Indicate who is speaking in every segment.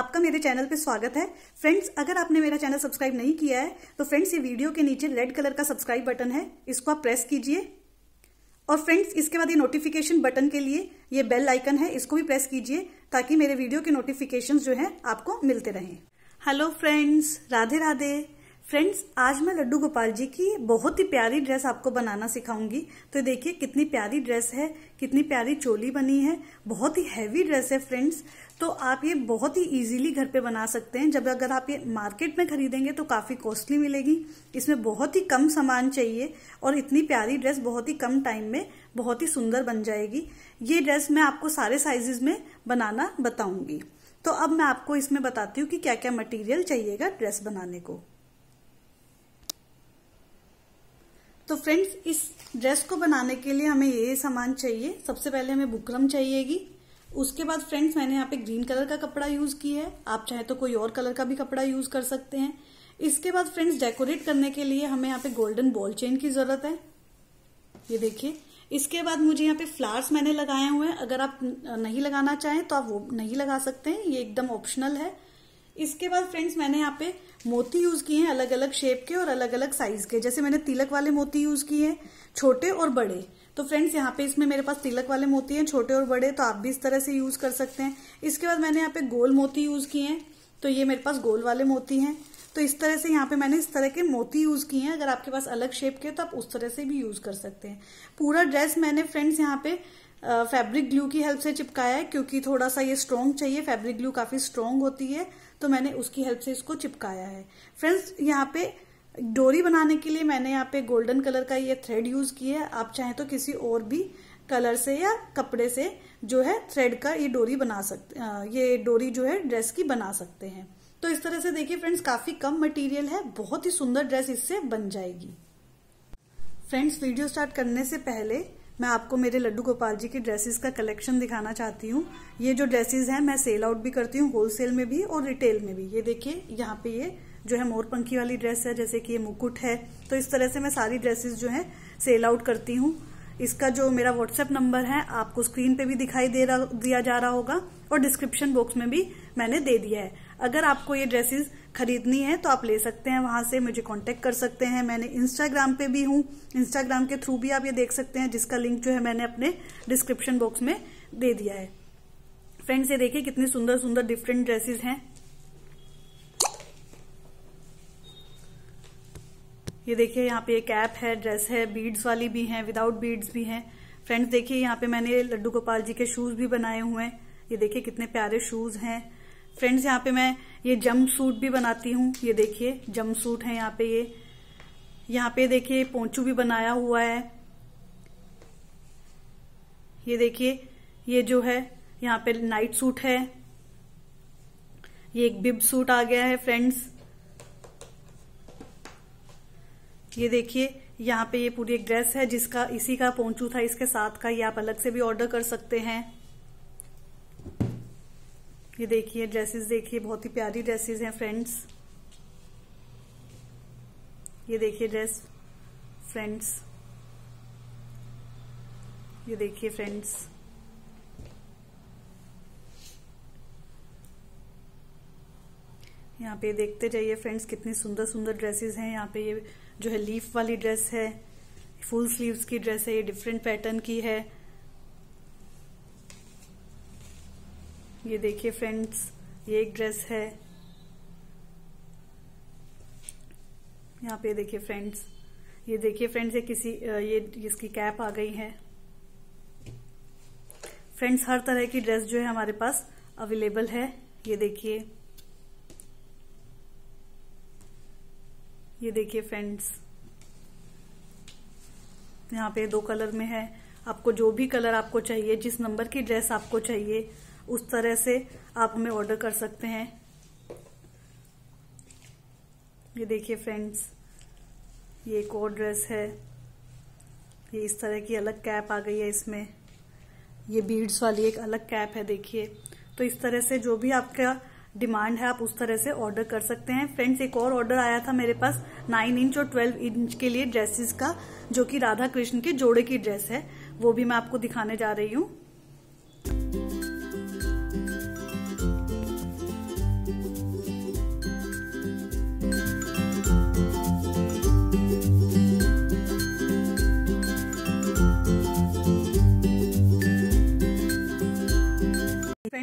Speaker 1: आपका मेरे चैनल पे स्वागत है फ्रेंड्स अगर आपने मेरा चैनल सब्सक्राइब नहीं किया है तो फ्रेंड्स ये वीडियो के नीचे रेड कलर का सब्सक्राइब बटन है इसको आप प्रेस कीजिए और फ्रेंड्स इसके बाद ये नोटिफिकेशन बटन के लिए ये बेल आइकन है इसको भी प्रेस कीजिए ताकि मेरे वीडियो के नोटिफिकेशन जो है आपको मिलते रहे hello friends Radhe Radhe friends आज मैं लड्डू गोपाल जी की बहुत ही प्यारी ड्रेस आपको बनाना सिखाऊंगी तो देखिए कितनी प्यारी ड्रेस है कितनी प्यारी चोली बनी है बहुत ही हैवी ड्रेस है फ्रेंड्स तो आप ये बहुत ही इजीली घर पे बना सकते हैं जब अगर आप ये मार्केट में खरीदेंगे तो काफ़ी कॉस्टली मिलेगी इसमें बहुत ही कम सामान चाहिए और इतनी प्यारी ड्रेस बहुत ही कम टाइम में बहुत ही सुंदर बन जाएगी ये ड्रेस मैं आपको सारे साइजेज में बनाना बताऊंगी तो अब मैं आपको इसमें बताती हूँ कि क्या क्या मटेरियल चाहिएगा ड्रेस बनाने को तो फ्रेंड्स इस ड्रेस को बनाने के लिए हमें ये सामान चाहिए सबसे पहले हमें बुकरम चाहिएगी उसके बाद फ्रेंड्स मैंने यहाँ पे ग्रीन कलर का कपड़ा यूज किया है आप चाहे तो कोई और कलर का भी कपड़ा यूज कर सकते हैं इसके बाद फ्रेंड्स डेकोरेट करने के लिए हमें यहाँ पे गोल्डन बॉल चेन की जरूरत है ये देखिए इसके बाद मुझे यहाँ पे फ्लावर्स मैंने लगाए हुए हैं अगर आप नहीं लगाना चाहें तो आप वो नहीं लगा सकते हैं ये एकदम ऑप्शनल है इसके बाद फ्रेंड्स मैंने यहाँ पे मोती यूज किए हैं अलग अलग शेप के और अलग अलग साइज के जैसे मैंने तिलक वाले मोती यूज किए हैं छोटे और बड़े तो फ्रेंड्स यहाँ पे इसमें मेरे पास तिलक वाले मोती हैं छोटे और बड़े तो आप भी इस तरह से यूज कर सकते हैं इसके बाद मैंने यहाँ पे गोल मोती यूज किए हैं तो ये मेरे पास गोल वाले मोती हैं तो इस तरह से यहाँ पे मैंने इस तरह के मोती यूज किए हैं अगर आपके पास अलग शेप के तो आप उस तरह से भी यूज कर सकते हैं पूरा ड्रेस मैंने फ्रेंड्स यहाँ पे फैब्रिक ग्लू की हेल्प से चिपकाया है क्योंकि थोड़ा सा ये स्ट्रॉन्ग चाहिए फैब्रिक ग्लू काफी स्ट्रॉन्ग होती है तो मैंने उसकी हेल्प से इसको चिपकाया है फ्रेंड्स यहाँ पे डोरी बनाने के लिए मैंने यहाँ पे गोल्डन कलर का ये थ्रेड यूज किया है आप चाहें तो किसी और भी कलर से या कपड़े से जो है थ्रेड का ये डोरी बना सकते ये डोरी जो है ड्रेस की बना सकते हैं तो इस तरह से देखिए फ्रेंड्स काफी कम मटेरियल है बहुत ही सुंदर ड्रेस इससे बन जाएगी फ्रेंड्स वीडियो स्टार्ट करने से पहले मैं आपको मेरे लड्डू गोपाल जी की ड्रेसेस का कलेक्शन दिखाना चाहती हूँ ये जो ड्रेसेस हैं मैं सेल आउट भी करती हूँ होलसेल में भी और रिटेल में भी ये देखिए यहाँ पे ये जो है मोर पंखी वाली ड्रेस है जैसे कि ये मुकुट है तो इस तरह से मैं सारी ड्रेसेस जो है सेल आउट करती हूँ इसका जो मेरा व्हाट्सएप नंबर है आपको स्क्रीन पे भी दिखाई दे रहा दिया जा रहा होगा और डिस्क्रिप्शन बॉक्स में भी मैंने दे दिया है अगर आपको ये ड्रेसेस खरीदनी है तो आप ले सकते हैं वहां से मुझे कांटेक्ट कर सकते हैं मैंने इंस्टाग्राम पे भी हूं इंस्टाग्राम के थ्रू भी आप ये देख सकते हैं जिसका लिंक जो है मैंने अपने डिस्क्रिप्शन बॉक्स में दे दिया है फ्रेंड्स ये देखिए कितनी सुंदर सुंदर डिफरेंट ड्रेसेस हैं ये देखिए यहाँ पे एक ऐप है ड्रेस है बीड्स वाली भी है विदाउट बीड्स भी है फ्रेंड्स देखिए यहाँ पे मैंने लड्डू गोपाल जी के शूज भी बनाए हुए हैं ये देखिए कितने प्यारे शूज हैं फ्रेंड्स यहाँ पे मैं ये जम सूट भी बनाती हूँ ये देखिए जम सूट है यहाँ पे ये यहाँ पे देखिए पोंचू भी बनाया हुआ है ये देखिए ये जो है यहाँ पे नाइट सूट है ये एक बिब सूट आ गया है फ्रेंड्स ये देखिए यहाँ पे ये पूरी एक ड्रेस है जिसका इसी का पोंचू था इसके साथ का ये आप अलग से भी ऑर्डर कर सकते हैं ये देखिए ड्रेसेस देखिए बहुत ही प्यारी ड्रेसेस हैं फ्रेंड्स ये देखिए ड्रेस फ्रेंड्स ये देखिए फ्रेंड्स यहाँ पे देखते जाइए फ्रेंड्स कितनी सुंदर सुंदर ड्रेसेस हैं यहाँ पे ये जो है लीफ वाली ड्रेस है फुल स्लीव्स की ड्रेस है ये डिफरेंट पैटर्न की है ये देखिए फ्रेंड्स ये एक ड्रेस है यहाँ पे देखिए फ्रेंड्स ये देखिए फ्रेंड्स ये किसी ये इसकी कैप आ गई है फ्रेंड्स हर तरह की ड्रेस जो है हमारे पास अवेलेबल है ये देखिए ये देखिए फ्रेंड्स यहाँ पे दो कलर में है आपको जो भी कलर आपको चाहिए जिस नंबर की ड्रेस आपको चाहिए उस तरह से आप हमें ऑर्डर कर सकते हैं ये देखिए फ्रेंड्स ये एक और ड्रेस है ये इस तरह की अलग कैप आ गई है इसमें ये बीड्स वाली एक अलग कैप है देखिए तो इस तरह से जो भी आपका डिमांड है आप उस तरह से ऑर्डर कर सकते हैं फ्रेंड्स एक और ऑर्डर आया था मेरे पास नाइन इंच और ट्वेल्व इंच के लिए ड्रेसेस का जो कि राधा कृष्ण के जोड़े की ड्रेस है वो भी मैं आपको दिखाने जा रही हूँ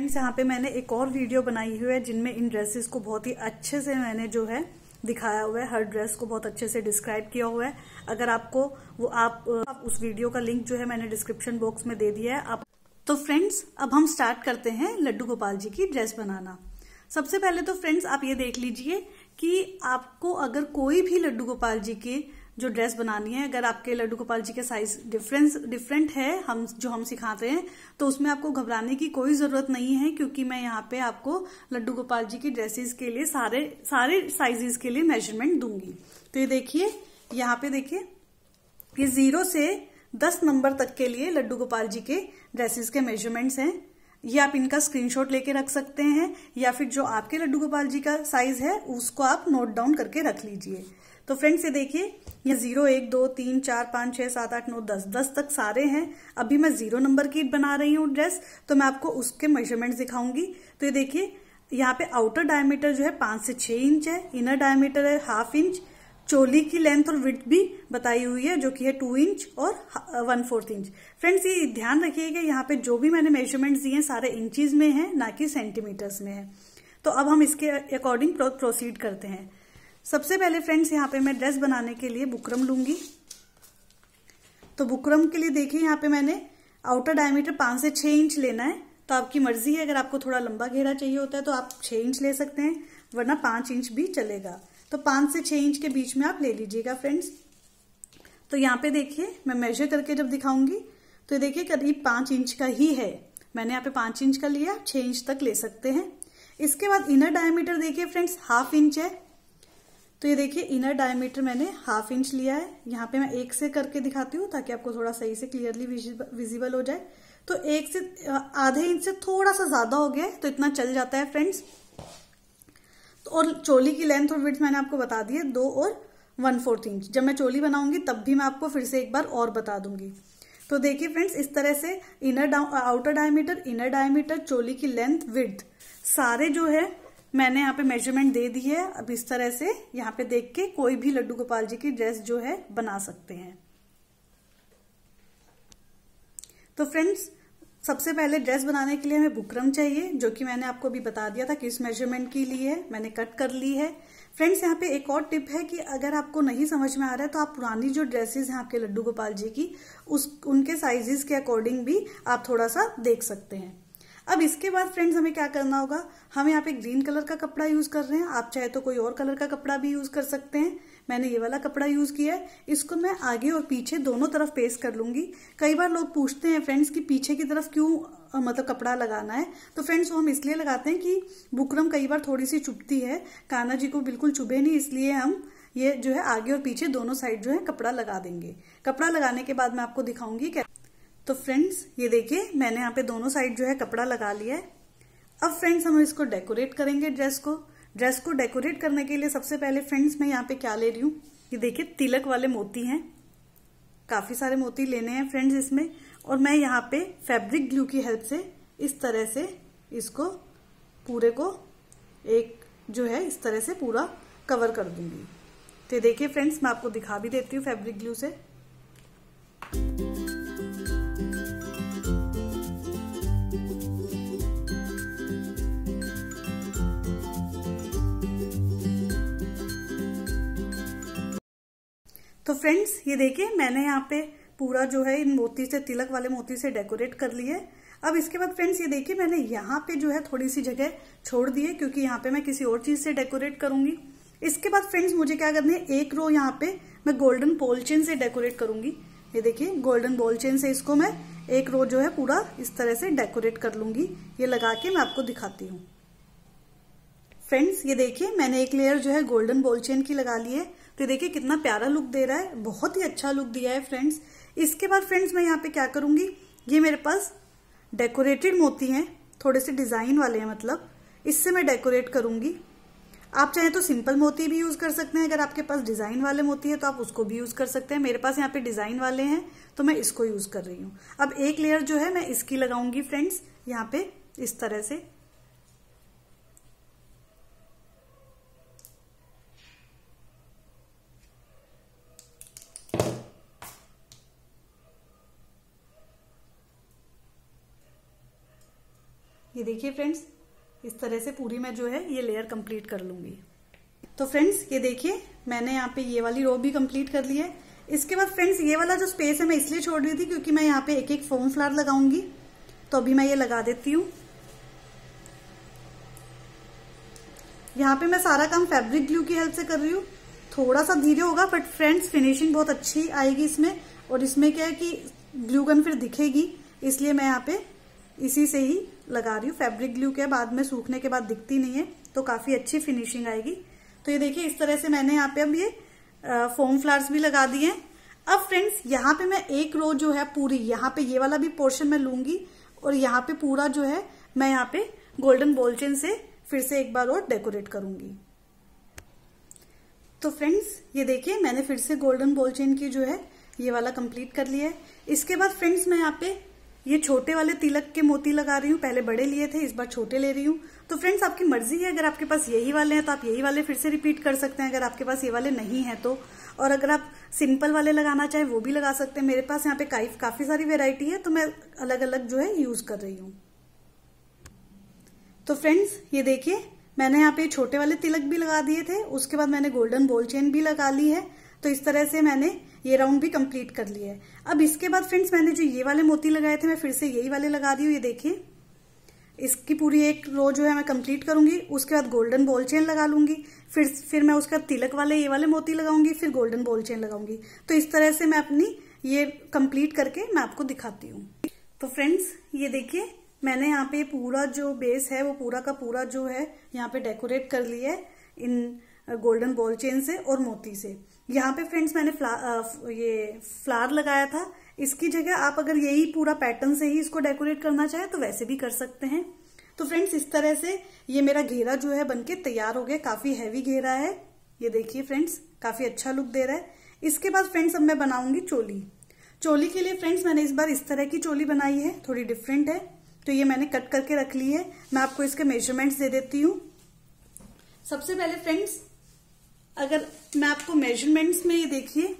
Speaker 1: फ्रेंड्स यहाँ पे मैंने एक और वीडियो बनाई हुई है जिनमें इन ड्रेसेस को बहुत ही अच्छे से मैंने जो है दिखाया हुआ है हर ड्रेस को बहुत अच्छे से डिस्क्राइब किया हुआ है अगर आपको वो आप, आप उस वीडियो का लिंक जो है मैंने डिस्क्रिप्शन बॉक्स में दे दिया है आप तो फ्रेंड्स अब हम स्टार्ट करते हैं लड्डू गोपाल जी की ड्रेस बनाना सबसे पहले तो फ्रेंड्स आप ये देख लीजिए कि आपको अगर कोई भी लड्डू गोपाल जी के जो ड्रेस बनानी है अगर आपके लड्डू गोपाल जी के साइज डिफरेंस डिफरेंट है हम जो हम सिखाते हैं तो उसमें आपको घबराने की कोई ज़रूरत नहीं है क्योंकि मैं यहाँ पे आपको लड्डू गोपाल जी की ड्रेसेस के लिए सारे सारे साइजेस के लिए मेजरमेंट दूंगी तो ये देखिए यहाँ पे देखिए ये जीरो से दस नंबर तक के लिए लड्डू गोपाल जी के ड्रेसेस के मेजरमेंट्स हैं ये आप इनका स्क्रीनशॉट लेके रख सकते हैं या फिर जो आपके लड्डू गोपाल जी का साइज है उसको आप नोट डाउन करके रख लीजिए तो फ्रेंड्स ये देखिए ये जीरो एक दो तीन चार पांच छह सात आठ नौ दस दस तक सारे हैं अभी मैं जीरो नंबर की बना रही हूँ ड्रेस तो मैं आपको उसके मेजरमेंट दिखाऊंगी तो ये देखिए यहाँ पे आउटर डायमीटर जो है पांच से छह इंच है इनर डायमीटर है हाफ इंच चोली की लेंथ और विथ भी बताई हुई है जो कि है टू इंच और वन फोर्थ इंच फ्रेंड्स ये ध्यान रखिएगा यहाँ पे जो भी मैंने मेजरमेंट्स दिए हैं सारे इंचीज में है ना कि सेंटीमीटर्स में है तो अब हम इसके अकॉर्डिंग प्रोसीड करते हैं सबसे पहले फ्रेंड्स यहाँ पे मैं ड्रेस बनाने के लिए बुकरम लूंगी तो बुकरम के लिए देखिए यहाँ पे मैंने आउटर डायमीटर पांच से छह इंच लेना है तो आपकी मर्जी है अगर आपको थोड़ा लंबा घेरा चाहिए होता है तो आप छह इंच ले सकते हैं वरना पांच इंच भी चलेगा तो पांच से छह इंच के बीच में आप ले लीजिएगा फ्रेंड्स तो यहाँ पे देखिए मैं मेजर करके जब दिखाऊंगी तो ये देखिए करीब पांच इंच का ही है मैंने यहाँ पे पांच इंच का लिया छह इंच तक ले सकते हैं इसके बाद इनर डायमीटर देखिए फ्रेंड्स हाफ इंच है तो ये देखिए इनर डायमीटर मैंने हाफ इंच लिया है यहाँ पे मैं एक से करके दिखाती हूँ ताकि आपको थोड़ा सही से क्लियरली विजिबल हो जाए तो एक से आधे इंच से थोड़ा सा ज्यादा हो गया है तो इतना चल जाता है फ्रेंड्स तो और चोली की लेंथ और विथ मैंने आपको बता दी है दो और वन फोर्थ इंच जब मैं चोली बनाऊंगी तब भी मैं आपको फिर से एक बार और बता दूंगी तो देखिए फ्रेंड्स इस तरह से inner outer diameter inner diameter चोली की लेंथ विथ सारे जो है मैंने यहाँ पे मेजरमेंट दे दी है अब इस तरह से यहाँ पे देख के कोई भी लड्डू गोपाल जी की ड्रेस जो है बना सकते हैं तो फ्रेंड्स सबसे पहले ड्रेस बनाने के लिए हमें बुकरम चाहिए जो कि मैंने आपको अभी बता दिया था किस मेजरमेंट के लिए है मैंने कट कर ली है फ्रेंड्स यहाँ पे एक और टिप है कि अगर आपको नहीं समझ में आ रहा है तो आप पुरानी जो ड्रेसेस हैं आपके लड्डू गोपाल जी की उस उनके साइजेस के अकॉर्डिंग भी आप थोड़ा सा देख सकते हैं अब इसके बाद फ्रेंड्स हमें क्या करना होगा हम यहाँ पे ग्रीन कलर का कपड़ा यूज कर रहे हैं आप चाहे तो कोई और कलर का कपड़ा भी यूज कर सकते हैं मैंने ये वाला कपड़ा यूज किया है इसको मैं आगे और पीछे दोनों तरफ पेस्ट कर लूंगी कई बार लोग पूछते हैं फ्रेंड्स कि पीछे की तरफ क्यों मतलब कपड़ा लगाना है तो फ्रेंड्स वो हम इसलिए लगाते हैं कि बुकरम कई बार थोड़ी सी चुभती है कान्हा जी को बिल्कुल चुभे नहीं इसलिए हम ये जो है आगे और पीछे दोनों साइड जो है कपड़ा लगा देंगे कपड़ा लगाने के बाद मैं आपको दिखाऊंगी क्या तो फ्रेंड्स ये देखिए मैंने यहाँ पे दोनों साइड जो है कपड़ा लगा लिया है अब फ्रेंड्स हम इसको डेकोरेट करेंगे ड्रेस को ड्रेस को डेकोरेट करने के लिए सबसे पहले फ्रेंड्स मैं यहाँ पे क्या ले रही हूँ ये देखिए तिलक वाले मोती हैं काफी सारे मोती लेने हैं फ्रेंड्स इसमें और मैं यहाँ पे फैब्रिक ग्लू की हेल्प से इस तरह से इसको पूरे को एक जो है इस तरह से पूरा कवर कर दूंगी तो देखिए फ्रेंड्स मैं आपको दिखा भी देती हूँ फैब्रिक ग्लू से तो फ्रेंड्स ये देखिए मैंने यहाँ पे पूरा जो है इन मोती से तिलक वाले मोती से डेकोरेट कर लिए अब इसके बाद फ्रेंड्स ये देखिए मैंने यहाँ पे जो है थोड़ी सी जगह छोड़ दी है क्योंकि यहाँ पे मैं किसी और चीज से डेकोरेट करूंगी इसके बाद फ्रेंड्स मुझे क्या करना है एक रो यहाँ पे मैं गोल्डन पोल चेन से डेकोरेट करूंगी ये देखिए गोल्डन बोलचेन चेन से इसको मैं एक रो जो है पूरा इस तरह से डेकोरेट कर लूंगी ये लगा के मैं आपको दिखाती हूँ फ्रेंड्स ये देखिए मैंने एक लेयर जो है गोल्डन बॉल चेन की लगा ली है तो देखिए कितना प्यारा लुक दे रहा है बहुत ही अच्छा लुक दिया है फ्रेंड्स इसके बाद फ्रेंड्स मैं यहाँ पे क्या करूँगी ये मेरे पास डेकोरेटेड मोती हैं थोड़े से डिज़ाइन वाले हैं मतलब इससे मैं डेकोरेट करूँगी आप चाहें तो सिंपल मोती भी यूज़ कर सकते हैं अगर आपके पास डिज़ाइन वाले मोती है तो आप उसको भी यूज़ कर सकते हैं मेरे पास यहाँ पे डिज़ाइन वाले हैं तो मैं इसको यूज़ कर रही हूँ अब एक लेयर जो है मैं इसकी लगाऊंगी फ्रेंड्स यहाँ पे इस तरह से ये देखिए फ्रेंड्स इस तरह से पूरी मैं जो है ये लेयर कंप्लीट कर लूंगी तो फ्रेंड्स ये देखिए मैंने यहाँ पे ये वाली रो भी कंप्लीट कर ली है इसके बाद फ्रेंड्स ये वाला जो स्पेस है मैं इसलिए छोड़ रही थी क्योंकि मैं यहाँ पे एक एक फोम फ्लावर लगाऊंगी तो अभी मैं ये लगा देती हूँ यहाँ पे मैं सारा काम फैब्रिक ग्लू की हेल्प से कर रही हूँ थोड़ा सा धीरे होगा बट फ्रेंड्स फिनिशिंग बहुत अच्छी आएगी इसमें और इसमें क्या है कि ग्लू गन फिर दिखेगी इसलिए मैं यहाँ पे इसी से ही लगा रही हूँ फैब्रिक ग्लू के बाद में सूखने के बाद दिखती नहीं है तो काफी अच्छी फिनिशिंग आएगी तो ये देखिए इस तरह से मैंने यहाँ पे अब ये फोम फ्लावर्स भी लगा दिए अब फ्रेंड्स यहाँ पे मैं एक रो जो है पूरी यहाँ पे ये वाला भी पोर्शन मैं लूंगी और यहाँ पे पूरा जो है मैं यहाँ पे गोल्डन बोलचेन से फिर से एक बार और डेकोरेट करूंगी तो फ्रेंड्स ये देखिए मैंने फिर से गोल्डन बोलचेन की जो है ये वाला कंप्लीट कर लिया है इसके बाद फ्रेंड्स मैं यहाँ पे ये छोटे वाले तिलक के मोती लगा रही हूँ पहले बड़े लिए थे इस बार छोटे ले रही हूँ तो फ्रेंड्स आपकी मर्जी है अगर आपके पास यही वाले हैं तो आप यही वाले फिर से रिपीट कर सकते हैं अगर आपके पास ये वाले नहीं है तो और अगर आप सिंपल वाले लगाना चाहें वो भी लगा सकते हैं मेरे पास यहाँ पे काफ़ी सारी वेराइटी है तो मैं अलग अलग जो है यूज़ कर रही हूँ तो फ्रेंड्स ये देखिए मैंने यहाँ पे छोटे वाले तिलक भी लगा दिए थे उसके बाद मैंने गोल्डन बोल चेन भी लगा ली है तो इस तरह से मैंने ये राउंड भी कंप्लीट कर लिया है अब इसके बाद फ्रेंड्स मैंने जो ये वाले मोती लगाए थे मैं फिर से यही वाले लगा दी ये देखिए इसकी पूरी एक रो जो है मैं कंप्लीट करूंगी उसके बाद गोल्डन बॉल चेन लगा लूंगी फिर फिर मैं उसका तिलक वाले ये वाले मोती लगाऊंगी फिर गोल्डन बॉल चेन लगाऊंगी तो इस तरह से मैं अपनी ये कंप्लीट करके मैं आपको दिखाती हूँ तो फ्रेंड्स ये देखिए मैंने यहाँ पे पूरा जो बेस है वो पूरा का पूरा जो है यहाँ पे डेकोरेट कर लिया है इन गोल्डन बॉल चेन से और मोती से यहाँ पे फ्रेंड्स मैंने फ्ला, आ, ये फ्लावर लगाया था इसकी जगह आप अगर यही पूरा पैटर्न से ही इसको डेकोरेट करना चाहे तो वैसे भी कर सकते हैं तो फ्रेंड्स इस तरह से ये मेरा घेरा जो है बनके तैयार हो गया काफी हैवी घेरा है ये देखिए फ्रेंड्स काफी अच्छा लुक दे रहा है इसके बाद फ्रेंड्स अब मैं बनाऊंगी चोली चोली के लिए फ्रेंड्स मैंने इस बार इस तरह की चोली बनाई है थोड़ी डिफरेंट है तो ये मैंने कट करके रख ली है मैं आपको इसके मेजरमेंट्स दे देती हूँ सबसे पहले फ्रेंड्स अगर मैं आपको मेजरमेंट्स में ये देखिए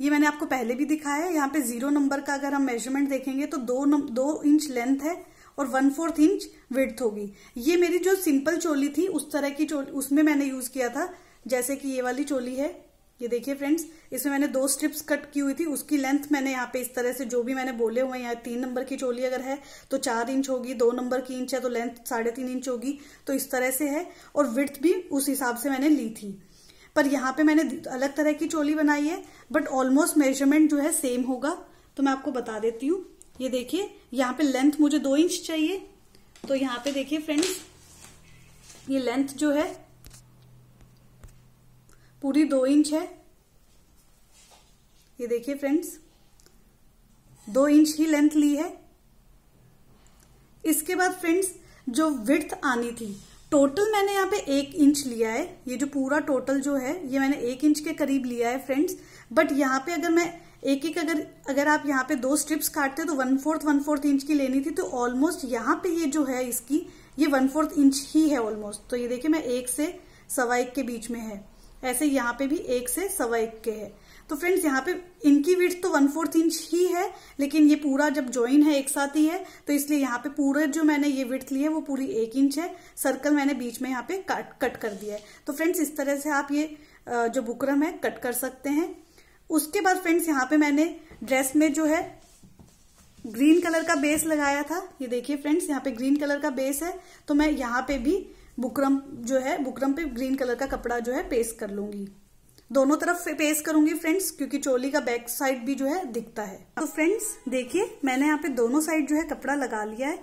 Speaker 1: ये मैंने आपको पहले भी दिखाया है यहाँ पे जीरो नंबर का अगर हम मेजरमेंट देखेंगे तो दो नम, दो इंच लेंथ है और वन फोर्थ इंच विड्थ होगी ये मेरी जो सिंपल चोली थी उस तरह की चोली उसमें मैंने यूज किया था जैसे कि ये वाली चोली है ये देखिए फ्रेंड्स इसमें मैंने दो स्ट्रिप्स कट की हुई थी उसकी लेंथ मैंने यहाँ पे इस तरह से जो भी मैंने बोले हुए यहाँ तीन नंबर की चोली अगर है तो चार इंच होगी दो नंबर की इंच है तो लेंथ साढ़े तीन इंच होगी तो इस तरह से है और विड्थ भी उस हिसाब से मैंने ली थी पर यहाँ पे मैंने अलग तरह की चोली बनाई है बट ऑलमोस्ट मेजरमेंट जो है सेम होगा तो मैं आपको बता देती हूँ ये देखिए यहाँ पे लेंथ मुझे दो इंच चाहिए तो यहाँ पे देखिए फ्रेंड्स ये लेंथ जो है पूरी दो इंच है ये देखिए फ्रेंड्स दो इंच ही लेंथ ली है इसके बाद फ्रेंड्स जो विड्थ आनी थी टोटल मैंने यहाँ पे एक इंच लिया है ये जो पूरा टोटल जो है ये मैंने एक इंच के करीब लिया है फ्रेंड्स बट यहाँ पे अगर मैं एक एक अगर अगर आप यहाँ पे दो स्ट्रिप्स काटते तो one fourth one fourth inch की लेनी थी तो ऑलमोस्ट यहाँ पे ये जो है इसकी ये वन फोर्थ इंच ही है ऑलमोस्ट तो ये देखिए मैं एक से सवा एक के बीच में है ऐसे यहाँ पे भी एक से सवा एक के है तो फ्रेंड्स यहाँ पे इनकी विथ तो वन फोर्थ इंच ही है लेकिन ये पूरा जब ज्वाइन है एक साथ ही है तो इसलिए यहाँ पे पूरे जो मैंने ये विथ ली है वो पूरी एक इंच है सर्कल मैंने बीच में यहाँ पे कट कट कर दिया है तो फ्रेंड्स इस तरह से आप ये जो बुकरम है कट कर सकते हैं उसके बाद फ्रेंड्स यहाँ पे मैंने ड्रेस में जो है ग्रीन कलर का बेस लगाया था ये देखिए फ्रेंड्स यहाँ पे ग्रीन कलर का बेस है तो मैं यहाँ पे भी बुकरम जो है बुकरम पे ग्रीन कलर का कपड़ा जो है पेस्ट कर लूंगी दोनों तरफ पेस करूंगी फ्रेंड्स क्योंकि चोली का बैक साइड भी जो है दिखता है तो फ्रेंड्स देखिए मैंने यहाँ पे दोनों साइड जो है कपड़ा लगा लिया है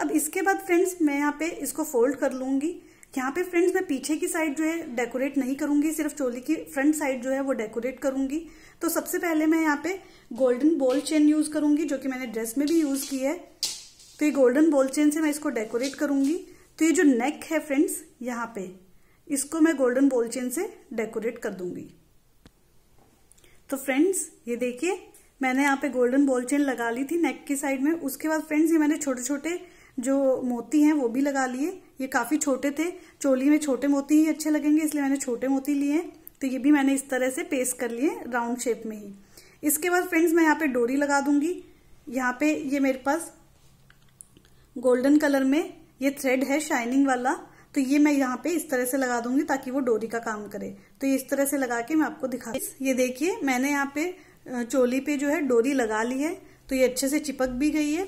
Speaker 1: अब इसके बाद फ्रेंड्स मैं यहाँ पे इसको फोल्ड कर लूंगी यहाँ पे फ्रेंड्स मैं पीछे की साइड जो है डेकोरेट नहीं करूंगी सिर्फ चोली की फ्रंट साइड जो है वो डेकोरेट करूंगी तो सबसे पहले मैं यहाँ पे गोल्डन बॉल चेन यूज करूंगी जो कि मैंने ड्रेस में भी यूज की है तो ये गोल्डन बॉल चेन से मैं इसको डेकोरेट करूंगी तो ये जो नेक है फ्रेंड्स यहाँ पे इसको मैं गोल्डन बॉल चेन से डेकोरेट कर दूंगी तो फ्रेंड्स ये देखिए मैंने यहाँ पे गोल्डन बॉल चेन लगा ली थी नेक की साइड में उसके बाद फ्रेंड्स ये मैंने छोटे छोटे जो मोती हैं वो भी लगा लिए ये काफी छोटे थे चोली में छोटे मोती ही अच्छे लगेंगे इसलिए मैंने छोटे मोती लिए तो ये भी मैंने इस तरह से पेस्ट कर लिए राउंड शेप में ही इसके बाद फ्रेंड्स मैं यहाँ पे डोरी लगा दूंगी यहाँ पे ये मेरे पास गोल्डन कलर में ये थ्रेड है शाइनिंग वाला तो ये मैं यहाँ पे इस तरह से लगा दूंगी ताकि वो डोरी का काम करे तो ये इस तरह से लगा के मैं आपको दिखा ये देखिए मैंने यहाँ पे चोली पे जो है डोरी लगा ली है तो ये अच्छे से चिपक भी गई है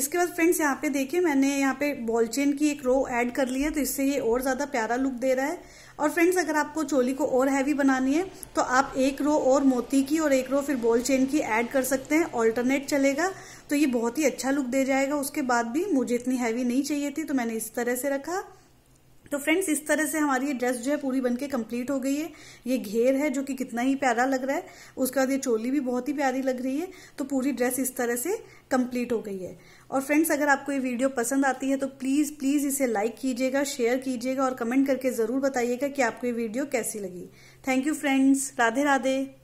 Speaker 1: इसके बाद फ्रेंड्स यहाँ पे देखिए मैंने यहाँ पे बॉल चेन की एक रो ऐड कर ली है तो इससे ये और ज़्यादा प्यारा लुक दे रहा है और फ्रेंड्स अगर आपको चोली को और हैवी बनानी है तो आप एक रो और मोती की और एक रो फिर बॉल चेन की ऐड कर सकते हैं ऑल्टरनेट चलेगा तो ये बहुत ही अच्छा लुक दे जाएगा उसके बाद भी मुझे इतनी हैवी नहीं चाहिए थी तो मैंने इस तरह से रखा तो फ्रेंड्स इस तरह से हमारी ये ड्रेस जो है पूरी बनके कंप्लीट हो गई है ये घेर है जो कि कितना ही प्यारा लग रहा है उसके बाद ये चोली भी बहुत ही प्यारी लग रही है तो पूरी ड्रेस इस तरह से कंप्लीट हो गई है और फ्रेंड्स अगर आपको ये वीडियो पसंद आती है तो प्लीज़ प्लीज़ इसे लाइक कीजिएगा शेयर कीजिएगा और कमेंट करके ज़रूर बताइएगा कि आपको ये वीडियो कैसी लगी thank you friends Radhe Radhe